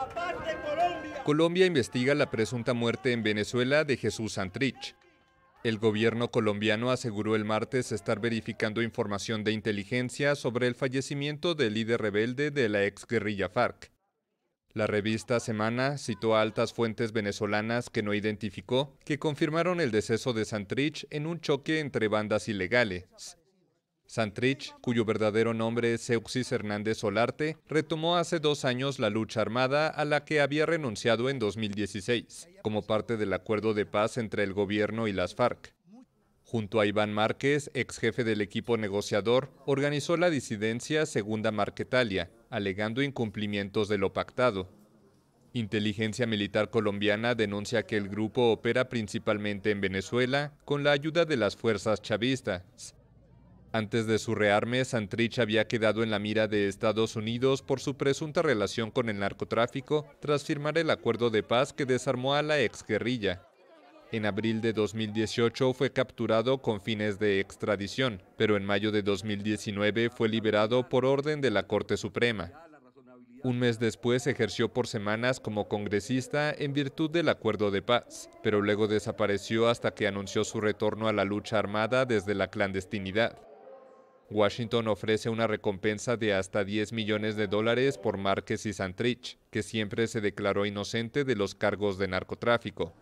Colombia. Colombia investiga la presunta muerte en Venezuela de Jesús Santrich. El gobierno colombiano aseguró el martes estar verificando información de inteligencia sobre el fallecimiento del líder rebelde de la ex guerrilla FARC. La revista Semana citó altas fuentes venezolanas que no identificó que confirmaron el deceso de Santrich en un choque entre bandas ilegales. Santrich, cuyo verdadero nombre es Euxis Hernández Solarte, retomó hace dos años la lucha armada a la que había renunciado en 2016, como parte del acuerdo de paz entre el gobierno y las FARC. Junto a Iván Márquez, ex jefe del equipo negociador, organizó la disidencia Segunda Marquetalia, alegando incumplimientos de lo pactado. Inteligencia Militar Colombiana denuncia que el grupo opera principalmente en Venezuela con la ayuda de las fuerzas chavistas. Antes de su rearme, Santrich había quedado en la mira de Estados Unidos por su presunta relación con el narcotráfico tras firmar el acuerdo de paz que desarmó a la exguerrilla. En abril de 2018 fue capturado con fines de extradición, pero en mayo de 2019 fue liberado por orden de la Corte Suprema. Un mes después ejerció por semanas como congresista en virtud del acuerdo de paz, pero luego desapareció hasta que anunció su retorno a la lucha armada desde la clandestinidad. Washington ofrece una recompensa de hasta 10 millones de dólares por Márquez y Santrich, que siempre se declaró inocente de los cargos de narcotráfico.